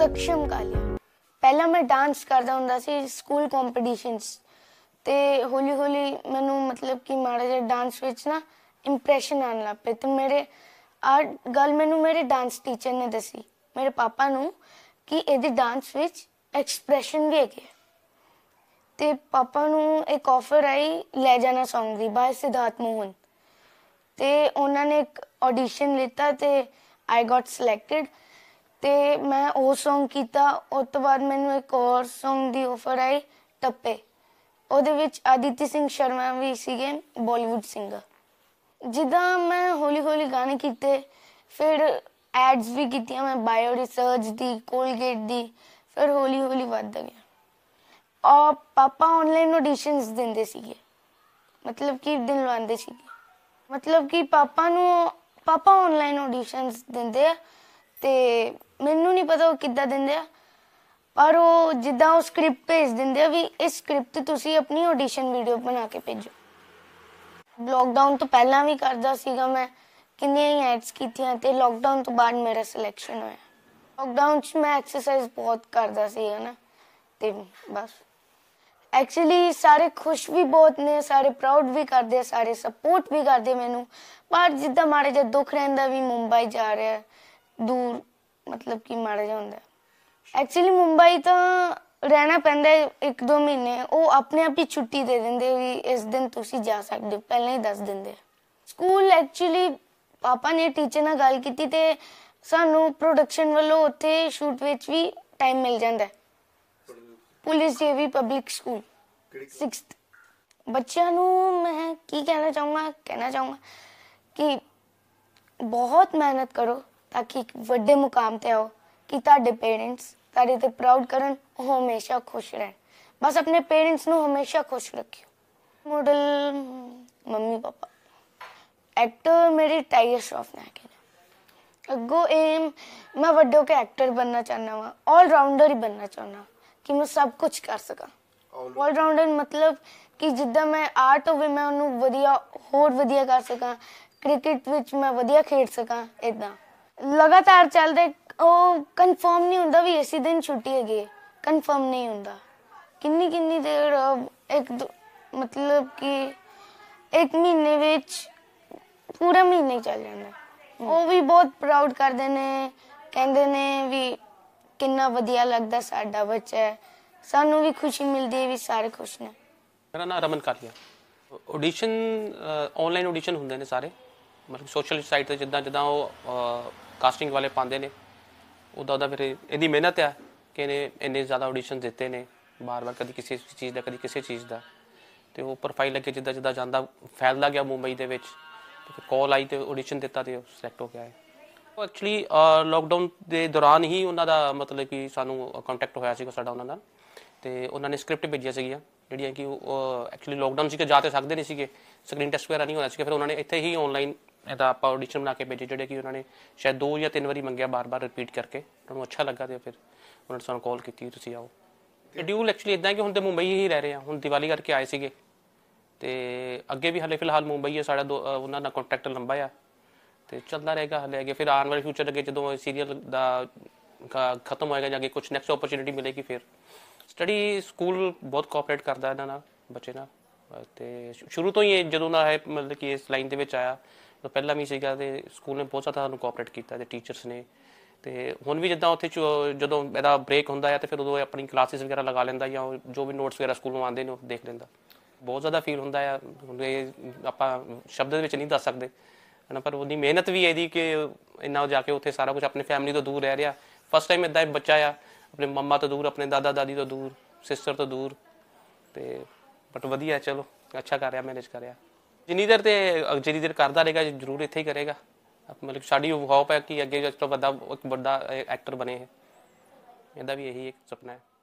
ਕਰ ਲਿਆ ਪਹਿਲਾਂ ਮੈਂ ਡਾਂਸ ਕਰਦਾ ਹੁੰਦਾ ਸੀ ਸਕੂਲ ਕੰਪੀਟੀਸ਼ਨਸ ਤੇ ਹੌਲੀ ਹੌਲੀ ਮੈਨੂੰ ਮਤਲਬ ਕਿ ਮਾੜਾ ਜਿਹਾ ਡਾਂਸ ਵਿੱਚ ਨਾ ਇੰਪ੍ਰੈਸ਼ਨ ਆਣ ਲੱਗ ਪਿਆ ਤੇ ਮੇਰੇ ਆ ਗੱਲ ਮੈਨੂੰ ਮੇਰੇ ਡਾਂਸ ਟੀਚਰ ਨੇ ਦੱਸੀ ਮੇਰੇ ਪਾਪਾ ਨੂੰ ਕਿ ਇਹਦੇ ਡਾਂਸ ਵਿੱਚ ਐਕਸਪ੍ਰੈਸ਼ਨ ਵੀ ਹੈਗੇ ਤੇ ਪਾਪਾ ਨੂੰ ਇੱਕ ਆਫਰ ਆਈ ਲੈ ਜਾਣਾ Song ਦੀ ਬਾਈ ਸਿਧਾਤ ਮੋਹਨ ਤੇ ਉਹਨਾਂ ਨੇ ਇੱਕ ਆਡੀਸ਼ਨ ਲਿੱਤਾ ਤੇ ਆਈ ਗਾਟ ਸਿਲੈਕਟਡ ਤੇ ਮੈਂ ਉਹ Song ਕੀਤਾ ਉਸ ਤੋਂ ਬਾਅਦ ਮੈਨੂੰ ਇੱਕ ਹੋਰ Song ਦੀ ਆਫਰ ਆਈ ਟੱਪੇ ਉਹਦੇ ਵਿੱਚ ਆਦਿਤੀ ਸਿੰਘ ਸ਼ਰਮਾ ਵੀ ਸੀਗੇ ਬਾਲੀਵੁੱਡ ਸਿੰਗਰ ਜਿੱਦਾਂ ਮੈਂ ਹੌਲੀ ਹੌਲੀ ਗਾਣੇ ਕੀਤੇ ਫਿਰ ਐਡਸ ਵੀ ਕੀਤੀਆਂ ਮੈਂ ਬਾਇਓ ਰਿਸਰਚ ਦੀ ਕੋਲਗੇਟ ਦੀ ਫਿਰ ਹੌਲੀ ਹੌਲੀ ਵੱਧ ਗਿਆ ਆ ਪਾਪਾ ਆਨਲਾਈਨ ਆਡੀਸ਼ਨਸ ਦਿੰਦੇ ਸੀਗੇ ਮਤਲਬ ਕਿ ਦਿਲਵਾਉਂਦੇ ਸੀਗੇ ਮਤਲਬ ਕਿ ਪਾਪਾ ਨੂੰ ਪਾਪਾ ਆਨਲਾਈਨ ਆਡੀਸ਼ਨਸ ਦਿੰਦੇ ਆ ਤੇ ਮੈਨੂੰ ਨਹੀਂ ਪਤਾ ਉਹ ਕਿੱਦਾਂ ਦਿੰਦੇ ਆ ਪਰ ਉਹ ਜਿੱਦਾਂ ਉਹ ਸਕ੍ਰਿਪਟ ਭੇਜ ਦਿੰਦੇ ਆ ਵੀ ਇਸ ਸਕ੍ਰਿਪਟ ਤੁਸੀਂ ਆਪਣੀ ਆਡੀਸ਼ਨ ਵੀਡੀਓ ਬਣਾ ਕੇ ਭੇਜੋ ਲਾਕਡਾਊਨ ਤੋਂ ਪਹਿਲਾਂ ਵੀ ਕਰਦਾ ਸੀਗਾ ਮੈਂ ਕਿੰਨੀਆਂ ਹੀ ਐਡਸ ਕੀਤੀਆਂ ਤੇ ਲਾਕਡਾਊਨ ਤੋਂ ਬਾਅਦ ਮੇਰਾ ਸਿਲੈਕਸ਼ਨ ਹੋਇਆ ਲਾਕਡਾਊਨ 'ਚ ਮੈਂ ਐਕਸਰਸਾਈਜ਼ ਬਹੁਤ ਕਰਦਾ ਸੀ ਹਨਾ ਤੇ ਬਸ ਐਕਚੁਅਲੀ ਸਾਰੇ ਖੁਸ਼ ਵੀ ਬਹੁਤ ਨੇ ਸਾਰੇ ਪ੍ਰਾਊਡ ਵੀ ਕਰਦੇ ਸਾਰੇ ਸਪੋਰਟ ਵੀ ਕਰਦੇ ਮੈਨੂੰ ਪਰ ਜਿੱਦਾਂ ਮਾਰੇ ਜਦ ਦੁੱਖ ਰਹਿੰਦਾ ਵੀ ਮੁੰਬਈ ਜਾ ਰਿਹਾ ਦੂਰ ਮਤਲਬ ਕਿ ਮਾੜਾ ਜਾਂਦਾ ਹੁੰਦਾ ਐਕਚੁਅਲੀ ਮੁੰਬਈ ਤਾਂ ਰਹਿਣਾ ਪੈਂਦਾ ਇੱਕ ਦੋ ਮਹੀਨੇ ਉਹ ਆਪਣੇ ਆਪ ਹੀ ਛੁੱਟੀ ਦੇ ਦਿੰਦੇ ਵੀ ਇਸ ਦਿਨ ਤੁਸੀਂ ਜਾ ਸਕਦੇ ਪਹਿਲਾਂ ਹੀ ਦੱਸ ਦਿੰਦੇ ਸਕੂਲ ਐਕਚੁਅਲੀ ਪਾਪਾ ਨੇ ਟੀਚਰ ਨਾਲ ਗੱਲ ਕੀਤੀ ਤੇ ਸਾਨੂੰ ਪ੍ਰੋਡਕਸ਼ਨ ਵੱਲੋਂ ਉੱਥੇ ਸ਼ੂਟ ਵਿੱਚ ਵੀ ਟਾਈਮ ਮਿਲ ਜਾਂਦਾ ਪੁਲਿਸ ਵੀ ਪਬਲਿਕ ਸਕੂਲ 6th ਬੱਚਿਆਂ ਨੂੰ ਮੈਂ ਕੀ ਕਹਿਣਾ ਚਾਹੂੰਗਾ ਕਹਿਣਾ ਚਾਹੂੰਗਾ ਕਿ ਬਹੁਤ ਮਿਹਨਤ ਕਰੋ ਤਾਂ ਕਿ ਇੱਕ ਵੱਡੇ ਮੁਕਾਮ ਤੇ ਆਓ ਕਿ ਤੁਹਾਡੇ ਪੇਰੈਂਟਸ ਤੁਹਾਡੇ ਤੇ ਪ੍ਰਾਊਡ ਕਰਨ ਉਹ ਹਮੇਸ਼ਾ ਖੁਸ਼ ਰਹਿਣ ਬਸ ਆਪਣੇ ਪੇਰੈਂਟਸ ਨੂੰ ਹਮੇਸ਼ਾ ਖੁਸ਼ ਰੱਖਿਓ ਮਾਡਲ ਮੰਮੀ ਪਾਪਾ ਐਕਟਰ ਮੇਰੀ ਟਾਈਗਰ ਸ਼ਰੋਫ ਨਾ ਕਿ ਅੱਗੋ ਏਮ ਮੈਂ ਵੱਡੋ ਕੇ ਐਕਟਰ ਬਣਨਾ ਚਾਹਨਾ ਵਾ 올 ਰਾਊਂਡਰ ਹੀ ਬਣਨਾ ਚਾਹਨਾ ਕਿ ਮੈਂ ਸਭ ਕੁਝ ਕਰ ਸਕਾਂ 올 ਰਾਊਂਡਰ ਮਤਲਬ ਕਿ ਜਿੱਦਾਂ ਮੈਂ ਆਰਟ ਹੋਵੇ ਮੈਂ ਉਹਨੂੰ ਵਧੀਆ ਹੋਰ ਵਧੀਆ ਕਰ ਸਕਾਂ ਕ੍ਰਿਕਟ ਵਿੱਚ ਮੈਂ ਵਧੀਆ ਖੇਡ ਸਕਾਂ ਇਦਾਂ ਲਗਾਤਾਰ ਚੱਲਦੇ ਉਹ ਕਨਫਰਮ ਨਹੀਂ ਹੁੰਦਾ ਵੀ ਇਸੇ ਦਿਨ ਛੁੱਟੀ ਹੈਗੀ ਕਨਫਰਮ ਨਹੀਂ ਹੁੰਦਾ ਕਿੰਨੀ ਕਿੰਨੀ ਦੇਰ ਇੱਕ ਮਤਲਬ ਕਿ ਇੱਕ ਮਹੀਨੇ ਵਿੱਚ ਪੂਰਾ ਮਹੀਨੇ ਚੱਲ ਜਾਂਦਾ ਉਹ ਵੀ ਬਹੁਤ ਪ੍ਰਾਊਡ ਕਰਦੇ ਨੇ ਕਹਿੰਦੇ ਨੇ ਵੀ ਕਿੰਨਾ ਵਧੀਆ ਲੱਗਦਾ ਸਾਡਾ ਬੱਚਾ ਸਾਨੂੰ ਵੀ ਖੁਸ਼ੀ ਮਿਲਦੀ ਹੈ ਵੀ ਸਾਰੇ ਖੁਸ਼ ਨੇ ਮੇਰਾ ਨਾਮ Raman Kalia audition online audition ਹੁੰਦੇ ਨੇ ਸਾਰੇ ਮਤਲਬ ਸੋਸ਼ਲ ਸਾਈਟ ਤੇ ਜਿੱਦਾਂ ਜਿੱਦਾਂ ਉਹ ਕਾਸਟਿੰਗ ਵਾਲੇ ਪਾਉਂਦੇ ਨੇ ਉਹਦਾ ਉਹਦਾ ਫਿਰ ਇਹਦੀ ਮਿਹਨਤ ਆ ਕਿ ਇਹਨੇ ਇੰਨੇ ਜ਼ਿਆਦਾ ਆਡੀਸ਼ਨ ਦਿੱਤੇ ਨੇ ਬਾਰ-ਬਾਰ ਕਦੀ ਕਿਸੇ ਚੀਜ਼ ਦਾ ਕਦੀ ਕਿਸੇ ਚੀਜ਼ ਦਾ ਤੇ ਉਹ ਪ੍ਰੋਫਾਈਲ ਲੱਗੇ ਜਿੱਦਾਂ ਜਿੱਦਾਂ ਜਾਂਦਾ ਫੈਲਦਾ ਗਿਆ ਮੁੰਬਈ ਦੇ ਵਿੱਚ ਤੇ ਕਾਲ ਆਈ ਤੇ ਆਡੀਸ਼ਨ ਦਿੱਤਾ ਤੇ ਸਿਲੈਕਟ ਹੋ ਗਿਆ ਹੈ ਐਕਚੁਅਲੀ ਲਾਕਡਾਊਨ ਦੇ ਦੌਰਾਨ ਹੀ ਉਹਨਾਂ ਦਾ ਮਤਲਬ ਕਿ ਸਾਨੂੰ ਕੰਟੈਕਟ ਹੋਇਆ ਸੀਗਾ ਸਾਡਾ ਉਹਨਾਂ ਨਾਲ ਤੇ ਉਹਨਾਂ ਨੇ ਸਕ੍ਰਿਪਟ ਭੇਜਿਆ ਸੀਗੀ ਜਿਹੜੀਆਂ ਕਿ ਉਹ ਐਕਚੁਅਲੀ ਲਾਕਡਾਊਨ ਕਿ ਜਾ ਤੇ ਸਕਦੇ ਨਹੀਂ ਸੀਗੇ ਸਕਰੀਨ ਟੈਸਟ ਵਗੈਰਾ ਨਹੀਂ ਹੋਣਾ ਸੀਗਾ ਫਿਰ ਉਹਨਾਂ ਨੇ ਇੱਥੇ ਹੀ ਆਨਲਾਈਨ ਇਹਦਾ ਆਪਾਂ ਆਡੀਸ਼ਨ ਬਣਾ ਕੇ ਭੇਜੇ ਜਿਹੜੇ ਕਿ ਉਹਨਾਂ ਨੇ ਸ਼ਾਇਦ ਦੋ ਜਾਂ ਤਿੰਨ ਵਾਰੀ ਮੰਗਿਆ ਬਾਰ-ਬਾਰ ਰਿਪੀਟ ਕਰਕੇ ਉਹਨਾਂ ਨੂੰ ਅੱਛਾ ਲੱਗਾ ਤੇ ਫਿਰ ਉਹਨਾਂ ਨੇ ਸਾਨੂੰ ਕਾਲ ਕੀਤੀ ਤੁਸੀਂ ਆਓ ਸ਼ਡਿਊਲ ਐਕਚੁਅਲੀ ਇਦਾਂ ਕਿ ਹੁਣ ਤੇ ਮੁੰਬਈ ਹੀ ਰਹਿ ਰਹੇ ਆ ਹੁਣ ਦੀਵਾਲੀ ਕਰਕੇ ਆਏ ਸੀਗੇ ਤੇ ਅੱਗੇ ਵੀ ਹਲੇ ਫਿਲਹਾਲ ਮੁੰਬਈ ਹੈ ਸਾਡਾ ਉਹਨਾਂ ਦਾ ਕੰਟਰੈਕਟ ਲੰਬਾ ਆ ਤੇ ਚੱਲਦਾ ਰਹੇਗਾ ਹਲੇ ਅੱਗੇ ਫਿਰ ਆਉਣ ਵਾਲੇ ਫਿਊਚਰ ਅੱਗੇ ਜਦੋਂ ਸੀਰੀਅਲ ਦਾ ਖਤਮ ਹੋਏਗਾ ਜਾਂ ਅੱਗੇ ਕੁਝ ਨੈਕਸਟ ਓਪਰਚ्युनिटी ਮਿਲੇਗੀ ਫਿਰ ਸਟੱਡੀ ਸਕੂਲ ਬਹੁਤ ਕੋਆਪਰੇਟ ਕਰਦਾ ਇਹਨਾਂ ਨਾਲ ਬੱਚੇ ਨਾਲ ਤੇ ਸ਼ੁਰੂ ਤੋਂ ਹੀ ਜਦੋਂ ਨਾਲ ਹੈ ਮਤਲਬ ਕਿ ਇਸ ਲਾਈਨ ਦੇ ਵਿੱਚ ਆਇਆ ਤਾਂ ਪਹਿਲਾਂ ਵੀ ਸੀਗਾ ਤੇ ਸਕੂਲ ਨੇ ਬਹੁਤ ਜ਼ਿਆਦਾ ਸਾਨੂੰ ਕੋਆਪਰੇਟ ਕੀਤਾ ਤੇ ਟੀਚਰਸ ਨੇ ਤੇ ਹੁਣ ਵੀ ਜਿੱਦਾਂ ਉੱਥੇ ਜਦੋਂ ਇਹਦਾ ਬ੍ਰੇਕ ਹੁੰਦਾ ਹੈ ਤੇ ਫਿਰ ਉਦੋਂ ਆਪਣੀ ਕਲਾਸਿਸ ਵਗੈਰਾ ਲਗਾ ਲੈਂਦਾ ਜਾਂ ਜੋ ਵੀ ਨੋਟਸ ਵਗੈਰਾ ਸਕੂਲੋਂ ਆਉਂਦੇ ਨੇ ਉਹ ਦੇਖ ਲੈਂਦਾ ਬਹੁਤ ਜ਼ਿਆਦਾ ਫੀਲ ਹੁੰਦਾ ਹੈ ਹੁਣ ਇਹ ਆਪਾਂ ਸ਼ਬਦਾਂ ਵਿੱਚ ਨਹੀਂ ਦੱਸ ਸਕਦੇ ਹਨਾ ਪਰ ਉਹਦੀ ਮਿਹਨਤ ਵੀ ਇਹਦੀ ਕਿ ਇੰਨਾ ਜਾ ਕੇ ਉੱਥੇ ਸਾਰਾ ਕੁਝ ਆਪਣੇ ਫੈਮਿਲੀ ਤੋਂ ਦੂਰ ਰਹਿ ਰਿਹਾ ਫਸਟ ਟਾਈਮ ਇਦਾਂ ਬੱਚਾ ਆ ਆਪਣੇ ਮੰਮਾ ਤੋਂ ਦੂਰ ਆਪਣੇ ਦਾਦਾ ਦਾਦੀ ਤੋਂ ਦੂਰ ਸਿਸਟਰ ਤੋਂ ਦੂਰ ਤੇ ਬਟ ਵਧੀਆ ਚਲੋ ਅੱਛਾ ਕਰ ਰਿਹਾ ਮੈਨੇਜ ਕਰ ਰਿਹਾ ਜਿੰਨੀ ਦੇਰ ਤੇ ਜਿੰਨੀ ਦੇਰ ਕਰਦਾ ਰਹੇਗਾ ਜਰੂਰ ਇੱਥੇ ਹੀ ਕਰੇਗਾ ਮਤਲਬ ਸਾਡੀ ਹੋਪ ਹੈ ਕਿ ਅੱਗੇ ਜਦੋਂ ਬੰਦਾ ਇੱਕ ਵੱਡਾ ਐਕਟਰ ਬਣੇ ਇਹਦਾ ਵੀ ਇਹੀ ਇੱਕ ਸੁਪਨਾ ਹੈ